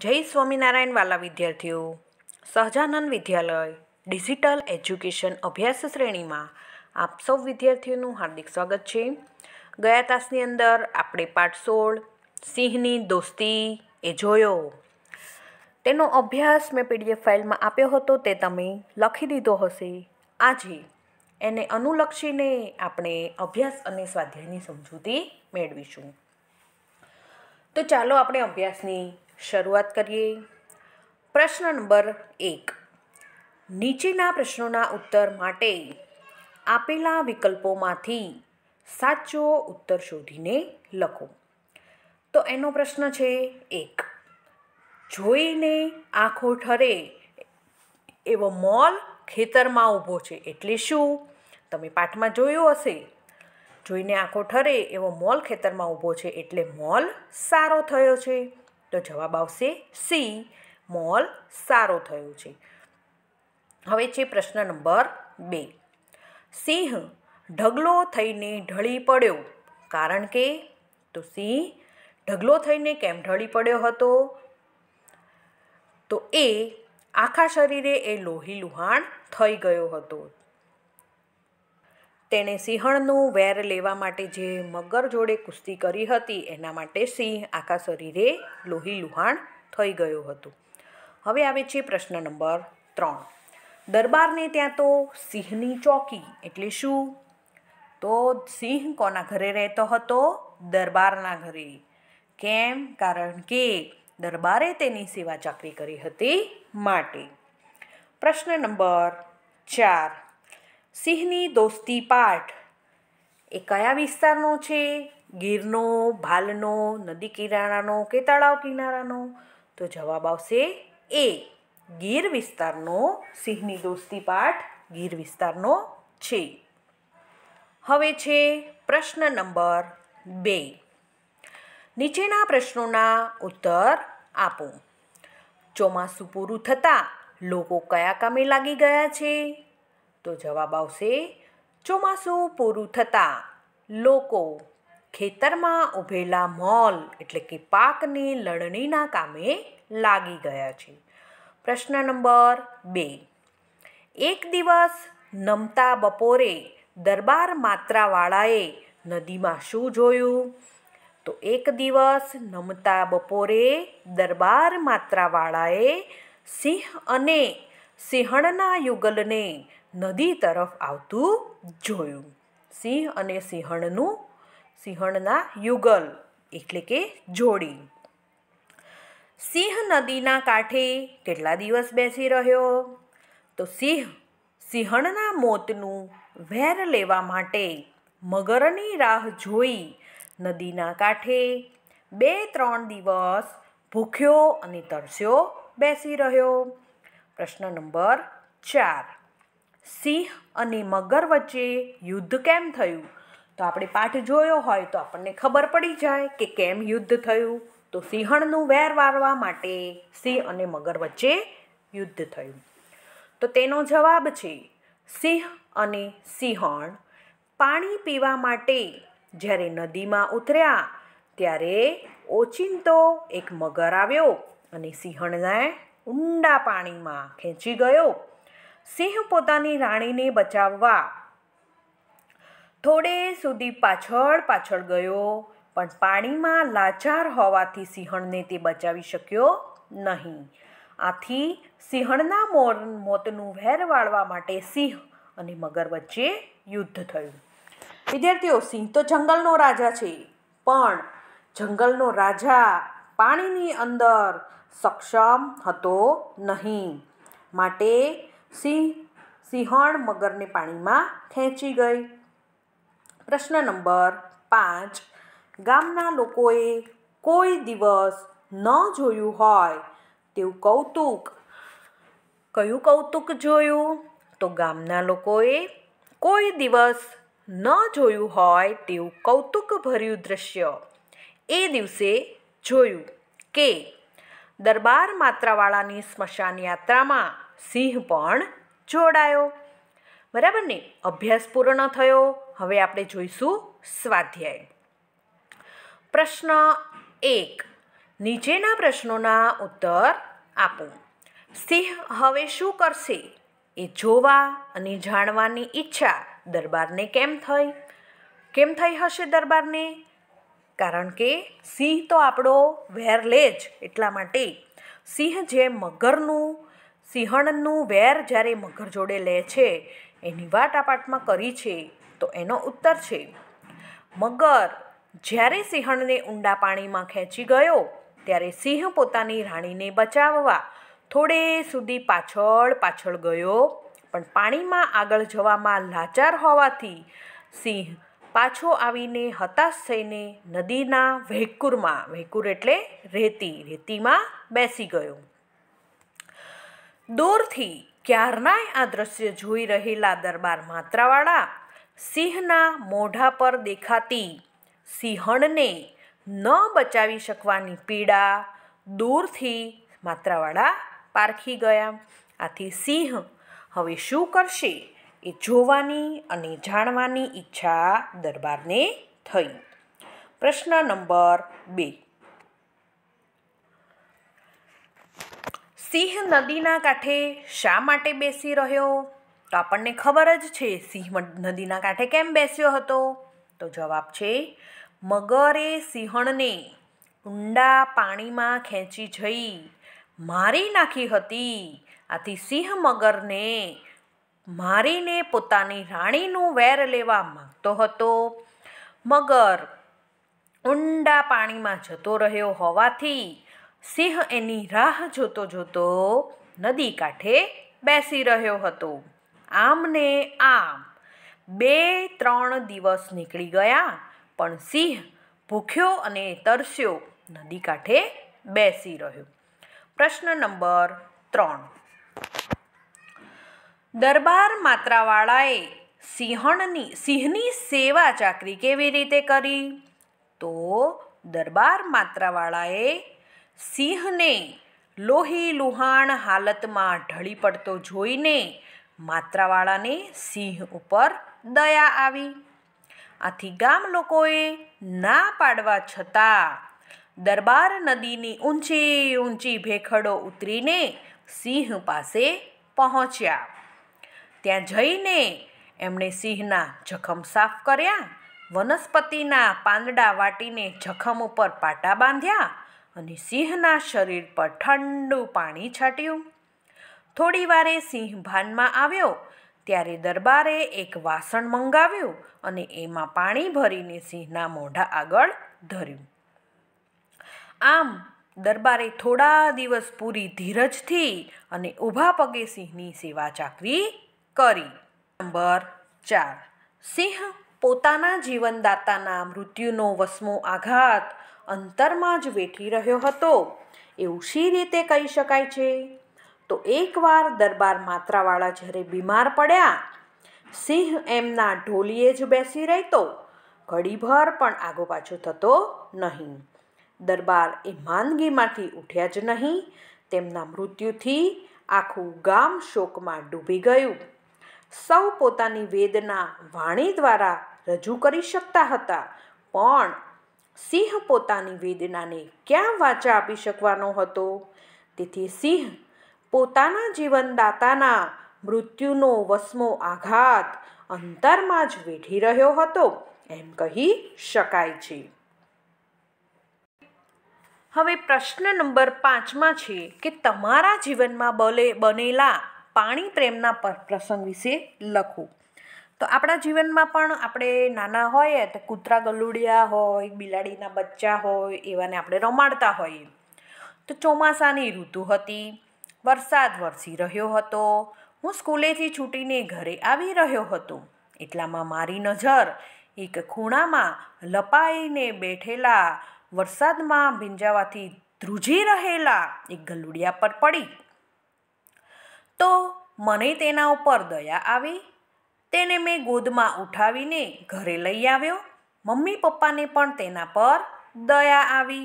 જય સ્વામિનારાયણ વાલા વિદ્યાર્થીઓ સહજાનંદ વિદ્યાલય ડિજિટલ એજ્યુકેશન અભ્યાસ શ્રેણીમાં આપ સૌ વિદ્યાર્થીઓનું હાર્દિક સ્વાગત છે ગયા તાસની અંદર આપણે પાઠ સોળ સિંહની દોસ્તી એ જોયો તેનો અભ્યાસ મેં પીડીએફ ફાઇલમાં આપ્યો હતો તે તમે લખી દીધો હશે આજે એને અનુલક્ષીને આપણે અભ્યાસ અને સ્વાધ્યાયની સમજૂતી મેળવીશું તો ચાલો આપણે અભ્યાસની શરૂઆત કરીએ પ્રશ્ન નંબર એક નીચેના પ્રશ્નોના ઉત્તર માટે આપેલા વિકલ્પોમાંથી સાચો ઉત્તર શોધીને લખો તો એનો પ્રશ્ન છે એક જોઈને આંખો ઠરે એવો મોલ ખેતરમાં ઊભો છે એટલે શું તમે પાઠમાં જોયું હશે જોઈને આંખો ઠરે એવો મોલ ખેતરમાં ઊભો છે એટલે મોલ સારો થયો છે તો જવાબ આવશે સી મોલ સારો થયો છે હવે છે પ્રશ્ન નંબર બે સિંહ ઢગલો થઈને ઢળી પડ્યો કારણ કે તો સિંહ ઢગલો થઈને કેમ ઢળી પડ્યો હતો તો એ આખા શરીરે એ લોહી લુહાણ થઈ ગયો હતો તેણે સિંહણનું વેર લેવા માટે જે મગર જોડે કુસ્તી કરી હતી એના માટે સિંહ આખા શરીરે લોહી લુહાણ થઈ ગયું હતું હવે આવે છે પ્રશ્ન નંબર ત્રણ દરબારને ત્યાં તો સિંહની ચોકી એટલે શું તો સિંહ કોના ઘરે રહેતો હતો દરબારના ઘરે કેમ કારણ કે દરબારે તેની સેવા ચાકરી કરી હતી માટે પ્રશ્ન નંબર ચાર સિંહની દોસ્તી પાઠ એ કયા વિસ્તારનો છે ગીરનો ભાલનો નદી કિનારાનો કે તળાવ કિનારાનો તો જવાબ આવશે એ ગીર વિસ્તારનો સિંહની દોસ્તી પાઠ ગીર વિસ્તારનો છે હવે છે પ્રશ્ન નંબર બે નીચેના પ્રશ્નોના ઉત્તર આપો ચોમાસું પૂરું થતાં લોકો કયા કામે લાગી ગયા છે તો જવાબ આવશે ચોમાસું પૂરું થતાં લોકો ખેતરમાં ઊભેલા મોલ એટલે કે પાકની લણણીના કામે લાગી ગયા છે પ્રશ્ન નંબર બે એક દિવસ નમતા બપોરે દરબાર માત્રાવાળાએ નદીમાં શું જોયું તો એક દિવસ નમતા બપોરે દરબાર માત્રાવાળાએ સિંહ અને સિંહણના યુગલને નદી તરફ આવતું જોયું સિંહ અને સિંહણનું સિંહણના યુગલ એટલે કે જોડી સિંહ નદીના કાંઠે કેટલા દિવસ બેસી રહ્યો તો સિંહ સિંહણના મોતનું વેર લેવા માટે મગરની રાહ જોઈ નદીના કાંઠે બે ત્રણ દિવસ ભૂખ્યો અને તરસ્યો બેસી રહ્યો પ્રશ્ન નંબર ચાર સિંહ અને મગર વચ્ચે યુદ્ધ કેમ થયું તો આપણે પાઠ જોયો હોય તો આપણને ખબર પડી જાય કે કેમ યુદ્ધ થયું તો સિંહણનું વેર વાળવા માટે સિંહ અને મગર વચ્ચે યુદ્ધ થયું તો તેનો જવાબ છે સિંહ અને સિંહણ પાણી પીવા માટે જ્યારે નદીમાં ઉતર્યા ત્યારે ઓચિંતો એક મગર આવ્યો અને સિંહણને ઊંડા પાણીમાં ખેંચી ગયો સિંહ પોતાની રાણીને બચાવવા થોડે સુધી પાછળ પાછળ ગયો પણ પાણીમાં લાચાર હોવાથી સિંહણને તે બચાવી શક્યો નહીં આથી સિંહણના મોર મોતનું વેર વાળવા માટે સિંહ અને મગર વચ્ચે યુદ્ધ થયું વિદ્યાર્થીઓ સિંહ તો જંગલનો રાજા છે પણ જંગલનો રાજા પાણીની અંદર સક્ષમ હતો નહીં માટે સિંહ સિંહણ મગરને પાણીમાં ખેંચી ગઈ પ્રશ્ન નંબર પાંચ ગામના લોકોએ કોઈ દિવસ ન જોયું હોય તેવું કૌતુક કયું કૌતુક જોયું તો ગામના લોકોએ કોઈ દિવસ ન જોયું હોય તેવું કૌતુકભર્યું દ્રશ્ય એ દિવસે જોયું કે દરબાર માત્રાવાળાની સ્મશાન યાત્રામાં સિંહ પણ જોડાયો બરાબર ને અભ્યાસ પૂર્ણ થયો હવે આપણે જોઈશું સ્વાધ્યાય પ્રશ્ન એક નીચેના પ્રશ્નોના ઉત્તર આપો સિંહ હવે શું કરશે એ જોવા અને જાણવાની ઈચ્છા દરબારને કેમ થઈ કેમ થઈ હશે દરબારને કારણ કે સિંહ તો આપણો જ એટલા માટે સિંહ જે મગરનું સિંહણનું વેર જ્યારે મગર જોડે લે છે એની વાત આપાટમાં કરી છે તો એનો ઉત્તર છે મગર જ્યારે સિંહણને ઊંડા પાણીમાં ખેંચી ગયો ત્યારે સિંહ પોતાની રાણીને બચાવવા થોડે સુધી પાછળ પાછળ ગયો પણ પાણીમાં આગળ જવામાં લાચાર હોવાથી સિંહ પાછો આવીને હતાશ થઈને નદીના વહેકુરમાં વહેકુર એટલે રેતી રેતીમાં બેસી ગયો દૂરથી ક્યારનાય આ દ્રશ્ય જોઈ રહેલા દરબાર માત્રાવાળા સિંહના મોઢા પર દેખાતી સિંહણને ન બચાવી શકવાની પીડા દૂરથી માત્રાવાળા પારખી ગયા આથી સિંહ હવે શું કરશે એ જોવાની અને જાણવાની ઈચ્છા દરબારને થઈ પ્રશ્ન નંબર બે સિંહ નદીના કાંઠે શા માટે બેસી રહ્યો તો આપણને ખબર જ છે સિંહ નદીના કાંઠે કેમ બેસ્યો હતો તો જવાબ છે મગરે સિંહણને ઊંડા પાણીમાં ખેંચી જઈ મારી નાખી હતી આથી સિંહ મગરને મારીને પોતાની રાણીનું વેર લેવા માગતો હતો મગર ઊંડા પાણીમાં જતો રહ્યો હોવાથી સિંહ એની રાહ જોતો જોતો નદી કાંઠે બેસી રહ્યો હતો આમને આમ બે ત્રણ દિવસ નીકળી ગયા પણ સિંહ ભૂખ્યો અને તરસ્યો નદી કાંઠે બેસી રહ્યો પ્રશ્ન નંબર ત્રણ દરબાર માત્રાવાળાએ સિંહણની સિંહની સેવા ચાકરી કેવી રીતે કરી તો દરબાર માત્રાવાળાએ સિંહને લોહી લુહાણ હાલતમાં ઢળી પડતો જોઈને માત્રાવાળાને સિંહ ઉપર દયા આવી આથી ગામ લોકોએ ના પાડવા છતાં દરબાર નદીની ઊંચી ઊંચી ભેખડો ઉતરીને સિંહ પાસે પહોંચ્યા ત્યાં જઈને એમણે સિંહના જખમ સાફ કર્યા વનસ્પતિના પાંદડા વાટીને જખમ ઉપર પાટા બાંધ્યા અને સિંહના શરીર પર ઠંડું પાણી છાટ્યું થોડી વારે સિંહ ભાનમાં આવ્યો ત્યારે દરબારે એક વાસણ મંગાવ્યું અને એમાં પાણી ભરીને સિંહના મોઢા આગળ ધર્યું આમ દરબારે થોડા દિવસ પૂરી ધીરજથી અને ઊભા પગે સિંહની સેવા ચાકરી કરી નંબર ચાર સિંહ પોતાના જીવનદાતાના મૃત્યુનો વસમો આઘાત અંતરમાં જ વેઠી રહ્યો હતો એવું શી રીતે કહી શકાય છે તો એકવાર દરબાર માત્રાવાળા જ્યારે બીમાર પડ્યા સિંહ એમના ઢોલીએ જ બેસી રહેતો ઘડીભર પણ આગો પાછો થતો નહીં દરબાર એ માંદગીમાંથી ઉઠ્યા જ નહીં તેમના મૃત્યુથી આખું ગામ શોકમાં ડૂબી ગયું સૌ પોતાની વેદના વાણી દ્વારા રજૂ કરી શકતા હતા પણ સિંહ પોતાની વેદનાને ક્યાં વાચા આપી શકવાનો હતો તેથી સિંહ પોતાના જીવનદાતાના મૃત્યુનો વસમો આઘાત અંતરમાં જ વેઠી રહ્યો હતો એમ કહી શકાય છે હવે પ્રશ્ન નંબર પાંચમાં છે કે તમારા જીવનમાં બલે બનેલા પાણી પ્રેમના પ્રસંગ વિશે લખો તો આપણા જીવનમાં પણ આપણે નાના હોઈએ તો કૂતરા ગલુડિયા હોય બિલાડીના બચ્ચા હોય એવાને આપણે રમાડતા હોઈએ તો ચોમાસાની ઋતુ હતી વરસાદ વરસી રહ્યો હતો હું સ્કૂલેથી છૂટીને ઘરે આવી રહ્યો હતો એટલામાં મારી નજર એક ખૂણામાં લપાઈને બેઠેલા વરસાદમાં ભીંજાવાથી ધ્રુજી રહેલા એક ગલુડિયા પર પડી તો મને તેના ઉપર દયા આવી તેને મેં ગોદમાં ઉઠાવીને ઘરે લઈ આવ્યો મમ્મી પપ્પાને પણ તેના પર દયા આવી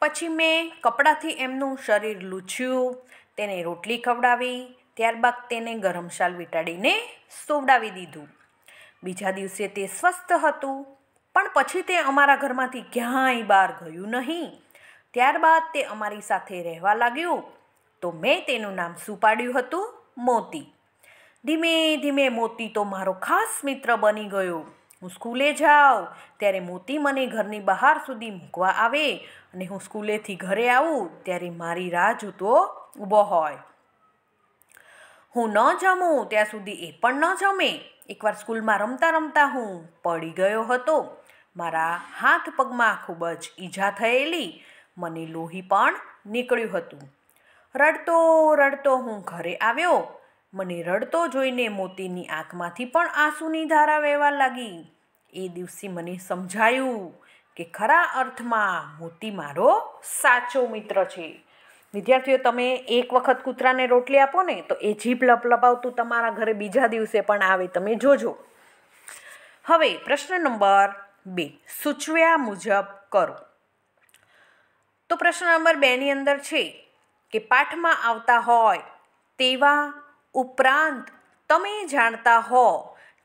પછી મેં કપડાંથી એમનું શરીર લૂછ્યું તેને રોટલી ખવડાવી ત્યારબાદ તેને ગરમ શાલ વીંટાડીને સોવડાવી દીધું બીજા દિવસે તે સ્વસ્થ હતું પણ પછી તે અમારા ઘરમાંથી ક્યાંય બહાર ગયું નહીં ત્યારબાદ તે અમારી સાથે રહેવા લાગ્યું તો મેં તેનું નામ શું પાડ્યું હતું મોતી ધીમે ધીમે મોતી તો મારો ખાસ મિત્ર બની ગયો હું સ્કૂલે જાઉં ત્યારે મોતી મને ઘરની બહાર સુધી મૂકવા આવે અને હું સ્કૂલેથી ઘરે આવું ત્યારે મારી રાહ જોતો ઊભો હોય હું ન જમું ત્યાં સુધી એ પણ ન જમે એકવાર સ્કૂલમાં રમતા રમતા હું પડી ગયો હતો મારા હાથ પગમાં ખૂબ જ ઈજા થયેલી મને લોહી પણ નીકળ્યું હતું રડતો રડતો હું ઘરે આવ્યો મને રડતો જોઈને મોતીની આંખમાંથી પણ આંસુની ધારા વહેવા લાગી એ દિવસે મને સમજાયું કે ખરા અર્થમાં મોતી મારો સાચો મિત્ર છે વિદ્યાર્થીઓ તમે એક વખત કૂતરાને રોટલી આપો ને તો એ જીભ લપ લપાવતું તમારા ઘરે બીજા દિવસે પણ આવે તમે જોજો હવે પ્રશ્ન નંબર બે સૂચવ્યા મુજબ કરો તો પ્રશ્ન નંબર બેની અંદર છે કે પાઠમાં આવતા હોય તેવા ઉપરાંત તમે જાણતા હો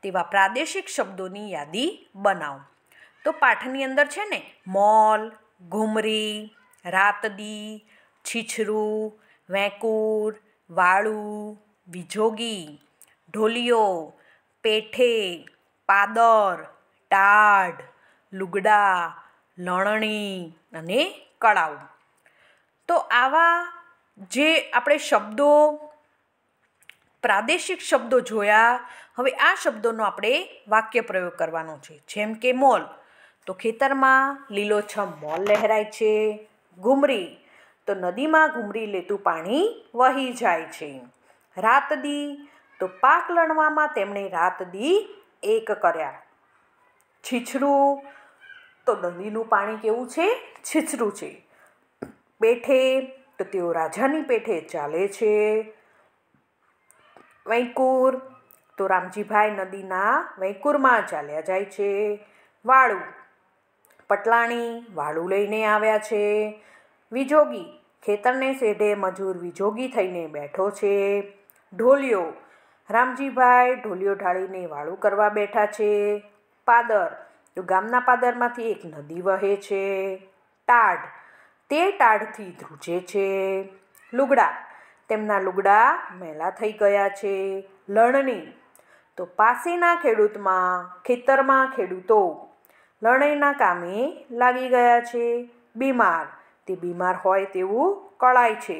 તેવા પ્રાદેશિક શબ્દોની યાદી બનાવો તો પાઠની અંદર છે ને મોલ ઘુમરી રાતદી છીછરું વેંકુર વાળું વિજોગી ઢોલિયો પેઠે પાદર ટાઢ લુગડા લણણી અને કળાઓ તો આવા જે આપણે શબ્દો પ્રાદેશિક શબ્દો જોયા હવે આ શબ્દોનો આપણે વાક્ય પ્રયોગ કરવાનો છે જેમ કે મોલ તો ખેતરમાં લીલોછમ મોલ લહેરાય છે ઘુમરી તો નદીમાં ઘુમરી લેતું પાણી વહી જાય છે રાત દી તો પાક લણવામાં તેમણે રાત દી એક કર્યા છીછરું તો નદીનું પાણી કેવું છે છીછરું છે પેઠે તો તેઓ રાજાની પેઠે ચાલે છે વૈકુર તો રામજીભાઈ નદીના વૈકુરમાં ચાલ્યા જાય છે વાળું પટલાણી વાળું લઈને આવ્યા છે વિજોગી ખેતરને શેઢે મજૂર વિજોગી થઈને બેઠો છે ઢોલિયો રામજીભાઈ ઢોલિયો ઢાળીને વાળું કરવા બેઠા છે પાદર તો ગામના પાદરમાંથી એક નદી વહે છે ટાઢ તે ટાઢથી ધ્રુજે છે લુગડા તેમના લુગડા મેલા થઈ ગયા છે લણણી તો પાસીના ખેડૂતમાં ખેતરમાં ખેડૂતો લણણીના કામે લાગી ગયા છે બીમાર તે બીમાર હોય તેવું કળાય છે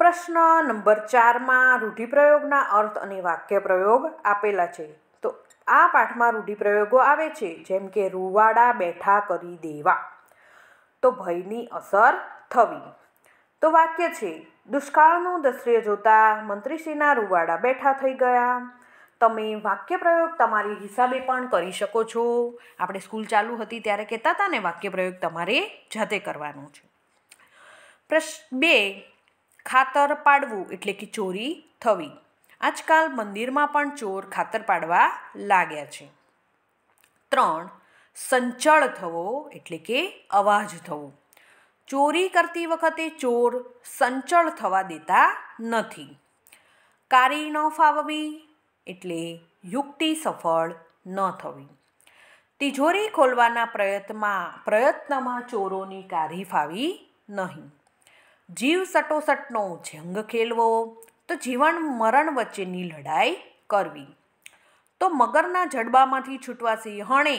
પ્રશ્ન નંબર ચારમાં રૂઢિપ્રયોગના અર્થ અને વાક્ય પ્રયોગ આપેલા છે તો આ પાઠમાં રૂઢિપ્રયોગો આવે છે જેમ કે રૂવાડા બેઠા કરી દેવા તો ભયની અસર થવી તો વાક્ય છે દુષ્કાળનું દ્રશ્ય જોતા મંત્રીશ્રીના રૂવાડા બેઠા થઈ ગયા તમે વાક્ય પ્રયોગ તમારી હિસાબે પણ કરી શકો છો આપણે સ્કૂલ ચાલુ હતી ત્યારે કહેતા હતા ને વાક્ય પ્રયોગ તમારે જાતે કરવાનો છે પ્રશ્ન બે ખાતર પાડવું એટલે કે ચોરી થવી આજકાલ મંદિરમાં પણ ચોર ખાતર પાડવા લાગ્યા છે ત્રણ સંચળ થવો એટલે કે અવાજ થવો ચોરી કરતી વખતે ચોર સંચળ થવા દેતા નથી કારી ન ફાવવી એટલે યુક્તિ સફળ ન થવી તિજોરી ખોલવાના પ્રયત્નમાં પ્રયત્નમાં ચોરોની કાઢી ફાવી નહીં જીવ સટોસટનો જંગ ખેલવો તો જીવન મરણ વચ્ચેની લડાઈ કરવી તો મગરના જડબામાંથી છૂટવા સિંહણે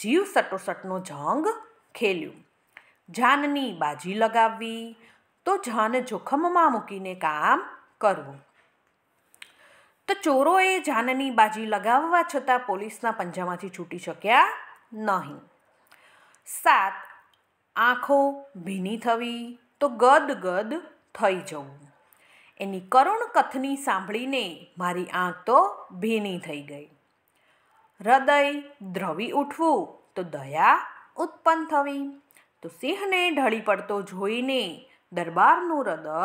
જીવ સટોસટનો જંગ ખેલ્યું જાનની બાજી લગાવવી તો જાન જોખમમાં મૂકીને કામ કરવું તો ચોરોએ જાનની બાજી લગાવવા છતાં પોલીસના પંજામાંથી છૂટી શક્યા નહીં સાત આંખો ભીની થવી તો ગદગદ થઈ જવું એની કરુણ કથની સાંભળીને મારી આંખ તો ભીની થઈ ગઈ હૃદય દ્રવી ઉઠવું તો દયા ઉત્પન્ન થવી તો સિંહને ઢળી પડતો જોઈને દરબારનું હૃદય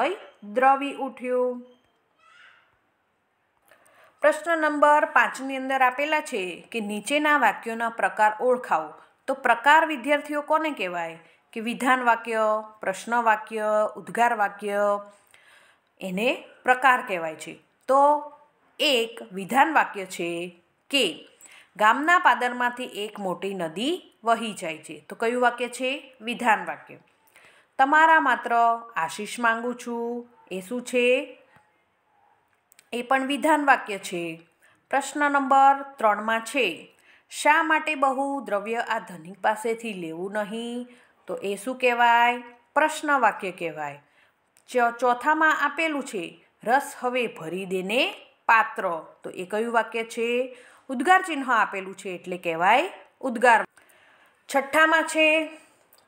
દ્રવી ઉઠ્યું પ્રશ્ન નંબર પાંચની અંદર આપેલા છે કે નીચેના વાક્યોના પ્રકાર ઓળખાવો તો પ્રકાર વિદ્યાર્થીઓ કોને કહેવાય કે વિધાન વાક્ય પ્રશ્ન વાક્ય ઉદ્ગાર વાક્ય એને પ્રકાર કહેવાય છે તો એક વિધાન વાક્ય છે કે ગામના પાદરમાંથી એક મોટી નદી વહી જાય છે તો કયું વાક્ય છે વિધાન વાક્ય તમારા માત્ર આશીષ માંગુ છું એ શું છે એ પણ વિધાન વાક્ય છે પ્રશ્ન નંબર ત્રણમાં છે શા માટે બહુ દ્રવ્ય આ ધનિક પાસેથી લેવું નહીં તો એ શું કહેવાય પ્રશ્ન વાક્ય કહેવાય ચોથામાં આપેલું છે રસ હવે ભરી દેને પાત્ર તો એ કયું વાક્ય છે ઉદ્ગાર ચિહ્ન આપેલું છે એટલે કહેવાય ઉદ્ગાર છઠ્ઠામાં છે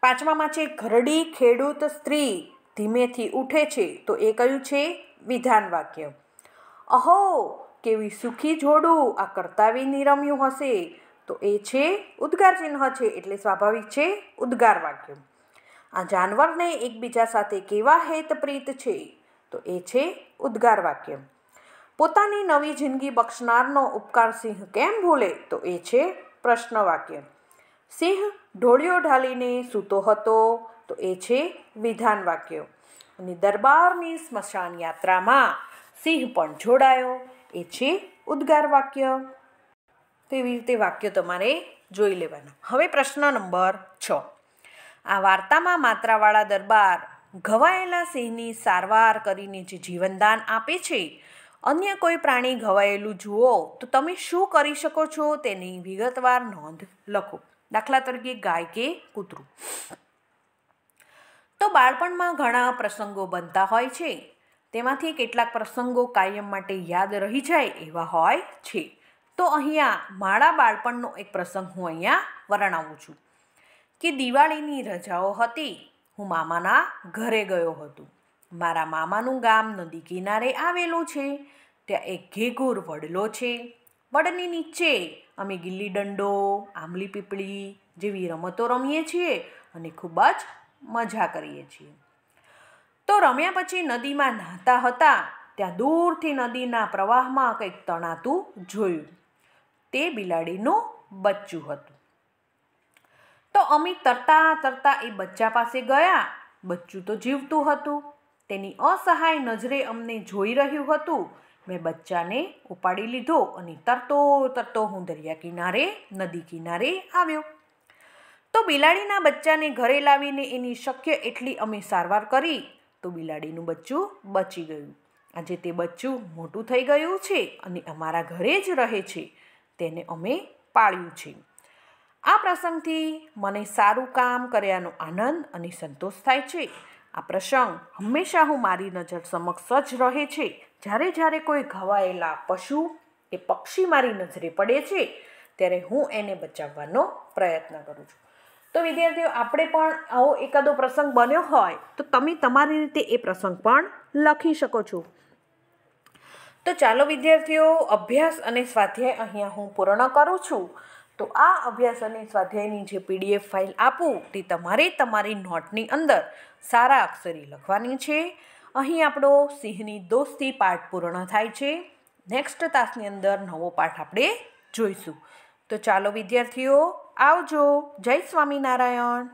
પાંચમામાં છે ઘરડી ખેડૂત સ્ત્રી ધીમેથી ઉઠે છે તો એ કયું છે વિધાન વાક્ય અહો કેવી સુખી જોડું આ કર્તાવીની નિરમ્યું હશે તો એ છે ઉદ્ગાર ચિહ્ન છે એટલે સ્વાભાવિક છે ઉદ્ગાર વાક્ય આ જાનવરને એકબીજા સાથે કેવા હેતપ્રીત છે તો એ છે ઉદ્ગાર વાક્ય પોતાની નવી જિંદગી બક્ષનારનો ઉપકાર સિંહ કેમ ભૂલે તો એ છે પ્રશ્ન વાક્ય સિંહ ઢોળિયો ઢાલીને સૂતો હતો તો એ છે વિધાન વાક્ય અને દરબારની સ્મશાન યાત્રામાં સિંહ પણ જોડાયો એ છે ઉદ્ગાર વાક્ય તેવી રીતે વાક્ય તમારે જોઈ લેવાના હવે પ્રશ્ન નંબર છ આ વાર્તામાં માત્રાવાળા દરબાર ઘવાયેલા સિંહની સારવાર કરીને જે જીવનદાન આપે છે અન્ય કોઈ પ્રાણી ઘવાયેલું જુઓ તો તમે શું કરી શકો છો તેની વિગતવાર નોંધ લખો દાખલા તરીકે ગાય કે કૂતરું તો બાળપણમાં ઘણા પ્રસંગો બનતા હોય છે તેમાંથી કેટલાક પ્રસંગો કાયમ માટે યાદ રહી જાય એવા હોય છે તો અહીંયા મારા બાળપણનો એક પ્રસંગ હું અહીંયા વર્ણવું છું કે દિવાળીની રજાઓ હતી હું મામાના ઘરે ગયો હતો મારા મામાનું ગામ નદી કિનારે આવેલું છે ત્યાં એક ઘેઘોર વડલો છે વડની નીચે અમે ગિલ્લી દંડો આંબલી પીપળી જેવી રમતો રમીએ છીએ અને ખૂબ જ મજા કરીએ છીએ તો રમ્યા પછી નદીમાં નહાતા હતા ત્યાં દૂરથી નદીના પ્રવાહમાં કંઈક તણાતું જોયું તે બિલાડીનું બચ્ચું હતું તો અમે તરતા તરતા એ બચ્ચા પાસે ગયા બચ્ચું તો જીવતું હતું તેની અસહાય નજરે અમને જોઈ રહ્યું હતું મેં બચ્ચાને ઉપાડી લીધો અને તરતો તરતો હું દરિયા કિનારે નદી કિનારે આવ્યો તો બિલાડીના બચ્ચાને ઘરે લાવીને એની શક્ય એટલી અમે સારવાર કરી તો બિલાડીનું બચ્ચું બચી ગયું આજે તે બચ્ચું મોટું થઈ ગયું છે અને અમારા ઘરે જ રહે છે તેને અમે પાળ્યું છે આ પ્રસંગથી મને સારું કામ કર્યાનો આનંદ અને સંતોષ થાય છે આ પ્રસંગ હંમેશા હું મારી નજર સમક્ષ જ રહે છે જ્યારે જ્યારે કોઈ ઘવાયેલા પશુ એ પક્ષી મારી નજરે પડે છે ત્યારે હું એને બચાવવાનો પ્રયત્ન કરું છું તો વિદ્યાર્થીઓ આપણે પણ આવો એકાદો પ્રસંગ બન્યો હોય તો તમે તમારી રીતે એ પ્રસંગ પણ લખી શકો છો તો ચાલો વિદ્યાર્થીઓ અભ્યાસ અને સ્વાધ્યાય અહીંયા હું પૂર્ણ કરું છું તો આ અભ્યાસ અને સ્વાધ્યાયની જે પીડીએફ ફાઇલ આપું તે તમારે તમારી નોટની અંદર સારા અક્ષરી લખવાની છે અહીં આપણો સિંહની દોસ્તી પાઠ પૂર્ણ થાય છે નેક્સ્ટ તાસની અંદર નવો પાઠ આપણે જોઈશું તો ચાલો વિદ્યાર્થીઓ આવજો જય સ્વામિનારાયણ